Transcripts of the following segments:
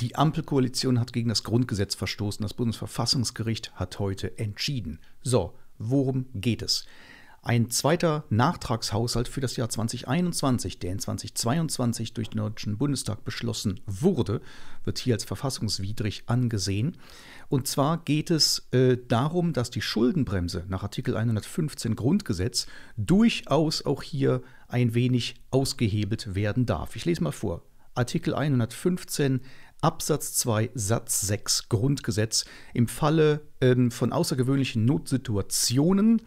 Die Ampelkoalition hat gegen das Grundgesetz verstoßen. Das Bundesverfassungsgericht hat heute entschieden. So, worum geht es? Ein zweiter Nachtragshaushalt für das Jahr 2021, der in 2022 durch den Deutschen Bundestag beschlossen wurde, wird hier als verfassungswidrig angesehen. Und zwar geht es äh, darum, dass die Schuldenbremse nach Artikel 115 Grundgesetz durchaus auch hier ein wenig ausgehebelt werden darf. Ich lese mal vor. Artikel 115 Absatz 2 Satz 6 Grundgesetz im Falle ähm, von außergewöhnlichen Notsituationen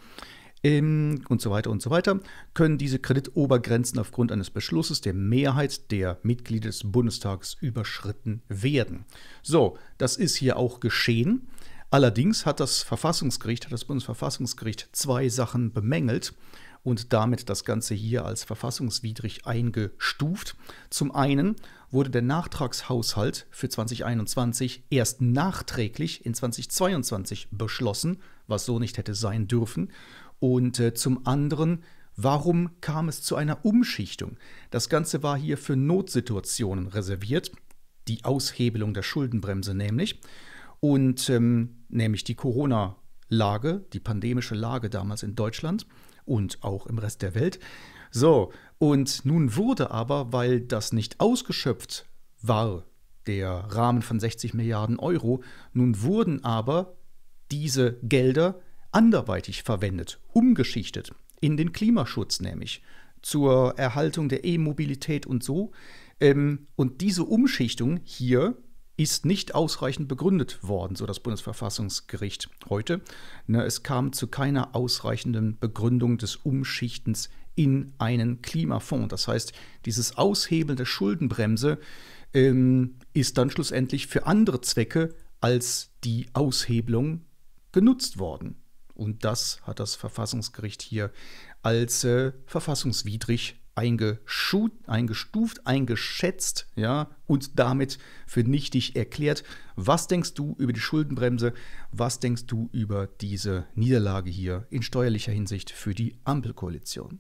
ähm, und so weiter und so weiter können diese Kreditobergrenzen aufgrund eines Beschlusses der Mehrheit der Mitglieder des Bundestags überschritten werden. So, das ist hier auch geschehen. Allerdings hat das Verfassungsgericht, hat das Bundesverfassungsgericht zwei Sachen bemängelt und damit das Ganze hier als verfassungswidrig eingestuft. Zum einen wurde der Nachtragshaushalt für 2021 erst nachträglich in 2022 beschlossen, was so nicht hätte sein dürfen. Und äh, zum anderen Warum kam es zu einer Umschichtung? Das Ganze war hier für Notsituationen reserviert, die Aushebelung der Schuldenbremse nämlich, und ähm, nämlich die Corona- Lage, die pandemische Lage damals in Deutschland und auch im Rest der Welt. So, und nun wurde aber, weil das nicht ausgeschöpft war, der Rahmen von 60 Milliarden Euro, nun wurden aber diese Gelder anderweitig verwendet, umgeschichtet, in den Klimaschutz nämlich, zur Erhaltung der E-Mobilität und so. Ähm, und diese Umschichtung hier ist nicht ausreichend begründet worden, so das Bundesverfassungsgericht heute. Ne, es kam zu keiner ausreichenden Begründung des Umschichtens in einen Klimafonds. Das heißt, dieses Aushebeln der Schuldenbremse ähm, ist dann schlussendlich für andere Zwecke als die Aushebelung genutzt worden. Und das hat das Verfassungsgericht hier als äh, verfassungswidrig eingestuft, eingeschätzt ja, und damit für nichtig erklärt. Was denkst du über die Schuldenbremse? Was denkst du über diese Niederlage hier in steuerlicher Hinsicht für die Ampelkoalition?